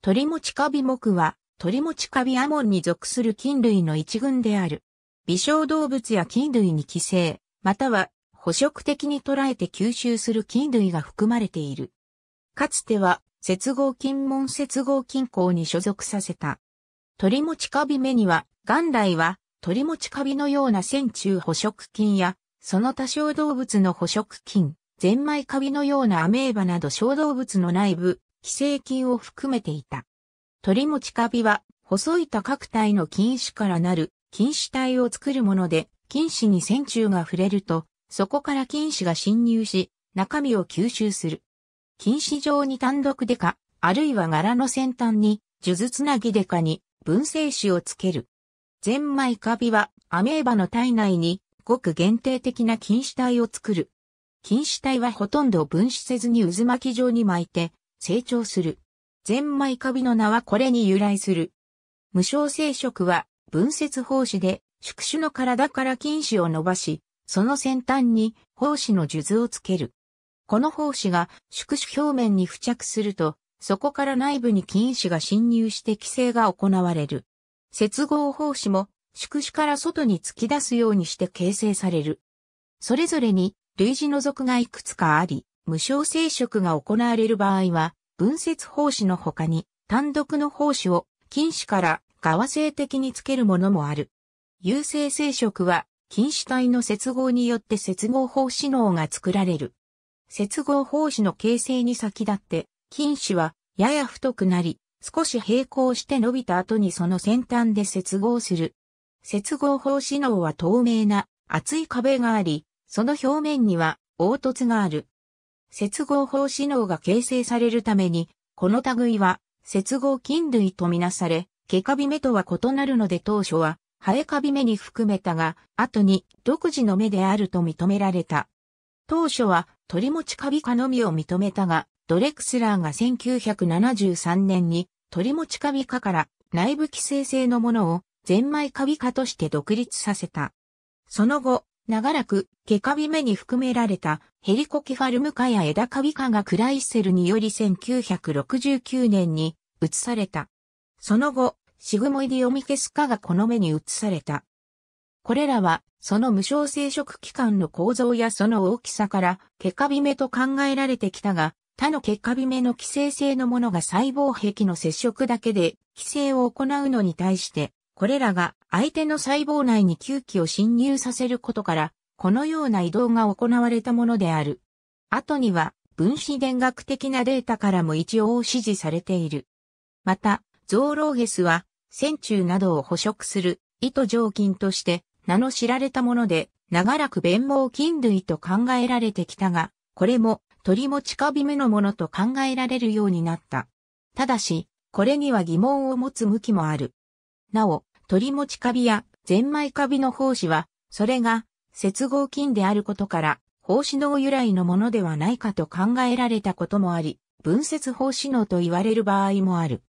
鳥持ちカビ目は、鳥持ちカビアモンに属する菌類の一群である。微小動物や菌類に寄生、または捕食的に捉えて吸収する菌類が含まれている。かつては、接合菌門接合菌孔に所属させた。鳥持ちカビ目には、元来は、鳥持ちカビのような線虫捕食菌や、その他小動物の捕食菌、ゼンマイカビのようなアメーバなど小動物の内部、寄生菌を含めていた。鳥もちカビは、細い多角体の菌糸からなる菌糸体を作るもので、菌糸に線虫が触れると、そこから菌糸が侵入し、中身を吸収する。菌糸状に単独でか、あるいは柄の先端に、呪術つなぎでかに、分生糸をつける。ゼンマイカビは、アメーバの体内に、ごく限定的な菌糸体を作る。菌糸体はほとんど分子せずに渦巻き状に巻いて、成長する。ゼンマイカビの名はこれに由来する。無償生殖は分節胞子で宿主の体から菌糸を伸ばし、その先端に胞子の数珠をつける。この胞子が宿主表面に付着すると、そこから内部に菌糸が侵入して規制が行われる。接合胞子も宿主から外に突き出すようにして形成される。それぞれに類似の属がいくつかあり、無償生殖が行われる場合は、分節胞子の他に単独の胞子を菌子から側性的につけるものもある。有性生殖は菌子体の接合によって接合胞子脳が作られる。接合胞子の形成に先立って菌子はやや太くなり、少し平行して伸びた後にその先端で接合する。接合胞子脳は透明な厚い壁があり、その表面には凹凸がある。接合法指能が形成されるために、この類は接合菌類とみなされ、毛カビ目とは異なるので当初は、ハエカビ目に含めたが、後に独自の目であると認められた。当初は鳥持ちカビ科のみを認めたが、ドレクスラーが1973年に鳥持ちカビ科から内部寄生性のものをゼンマイカビ科として独立させた。その後、長らく、ケカビ目に含められたヘリコキファルム科や枝カビ科がクライセルにより1969年に移された。その後、シグモイディオミケス科がこの目に移された。これらは、その無償生殖器官の構造やその大きさから、ケカビ目と考えられてきたが、他のケカビ目の寄生性のものが細胞壁の接触だけで、寄生を行うのに対して、これらが相手の細胞内に吸気を侵入させることから、このような移動が行われたものである。後には分子電学的なデータからも一応指示されている。また、ゾーローゲスは、線虫などを捕食する糸状菌として名の知られたもので、長らく弁毛菌類と考えられてきたが、これも鳥も近び目のものと考えられるようになった。ただし、これには疑問を持つ向きもある。なお、鳥持ちカビやゼンマイカビの胞子は、それが接合菌であることから、胞子脳由来のものではないかと考えられたこともあり、分節胞子脳と言われる場合もある。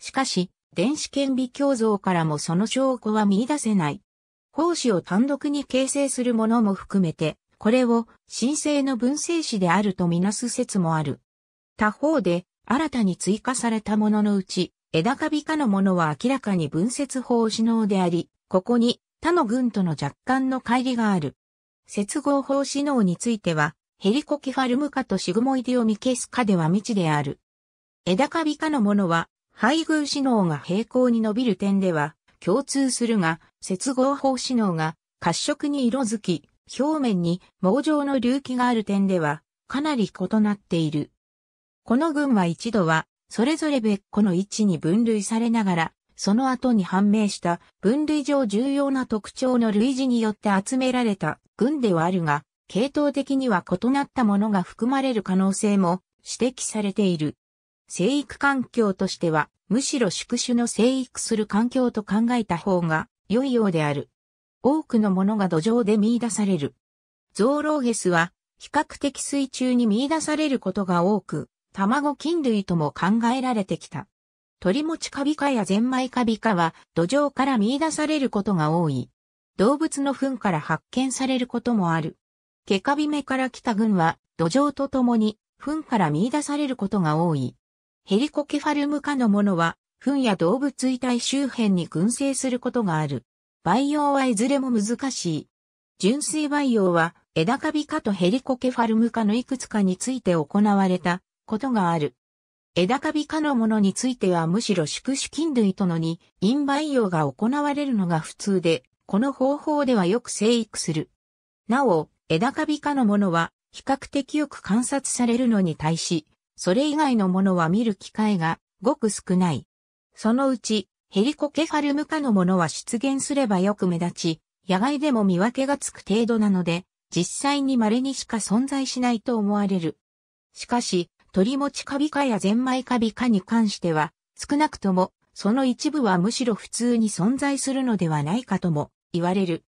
しかし、電子顕微鏡像からもその証拠は見出せない。胞子を単独に形成するものも含めて、これを神聖の分生子であるとみなす説もある。他方で、新たに追加されたもののうち、枝カビ科のものは明らかに分節法指能であり、ここに他の群との若干の乖離がある。接合法指能については、ヘリコキファルム科とシグモイディオミケス科では未知である。枝カビ科のものは、配偶指能が平行に伸びる点では共通するが、接合法指能が褐色に色づき、表面に毛状の隆起がある点では、かなり異なっている。この群は一度はそれぞれ別個の位置に分類されながら、その後に判明した分類上重要な特徴の類似によって集められた群ではあるが、系統的には異なったものが含まれる可能性も指摘されている。生育環境としては、むしろ宿主の生育する環境と考えた方が良いようである。多くのものが土壌で見出される。ゾーローゲスは比較的水中に見出されることが多く、卵菌類とも考えられてきた。鳥持ちカビ科やゼンマイカビ科は土壌から見出されることが多い。動物の糞から発見されることもある。ケカビ目から来た群は土壌とともに糞から見出されることが多い。ヘリコケファルム科のものは糞や動物遺体周辺に群生することがある。培養はいずれも難しい。純粋培養は枝カビ科とヘリコケファルム科のいくつかについて行われたことがある。枝カビ科のものについてはむしろ宿主菌類とのに、陰培養が行われるのが普通で、この方法ではよく生育する。なお、枝カビ科のものは比較的よく観察されるのに対し、それ以外のものは見る機会がごく少ない。そのうち、ヘリコケファルム科のものは出現すればよく目立ち、野外でも見分けがつく程度なので、実際に稀にしか存在しないと思われる。しかし、鳥持ちカビかやゼンマイカビかに関しては、少なくとも、その一部はむしろ普通に存在するのではないかとも言われる。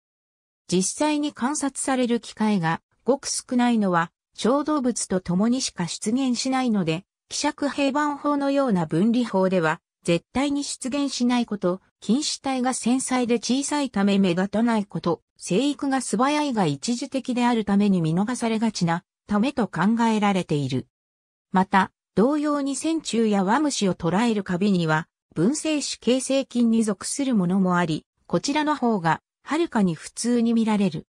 実際に観察される機会がごく少ないのは、小動物と共にしか出現しないので、希釈平板法のような分離法では、絶対に出現しないこと、菌糸体が繊細で小さいため目立たないこと、生育が素早いが一時的であるために見逃されがちな、ためと考えられている。また、同様に線虫やワムシを捉えるカビには、分生種形成菌に属するものもあり、こちらの方が、はるかに普通に見られる。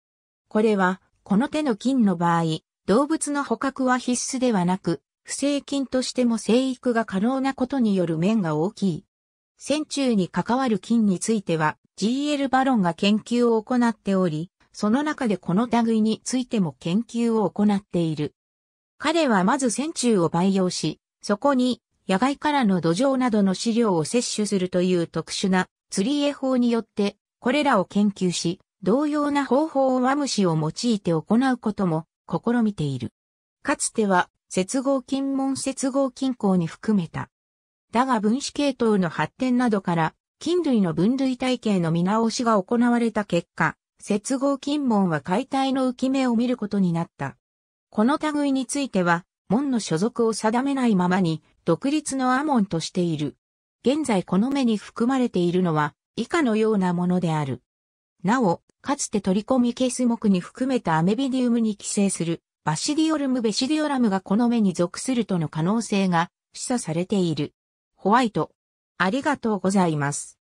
これは、この手の菌の場合、動物の捕獲は必須ではなく、不正菌としても生育が可能なことによる面が大きい。線虫に関わる菌については、GL バロンが研究を行っており、その中でこの類についても研究を行っている。彼はまず船中を培養し、そこに野外からの土壌などの飼料を摂取するという特殊な釣り絵法によって、これらを研究し、同様な方法をワムシを用いて行うことも試みている。かつては、接合金門接合金鉱に含めた。だが分子系統の発展などから、菌類の分類体系の見直しが行われた結果、接合金門は解体の浮き目を見ることになった。この類については、門の所属を定めないままに、独立のアモンとしている。現在この目に含まれているのは、以下のようなものである。なお、かつて取り込みケース目に含めたアメビディウムに寄生する、バシディオルムベシディオラムがこの目に属するとの可能性が示唆されている。ホワイト。ありがとうございます。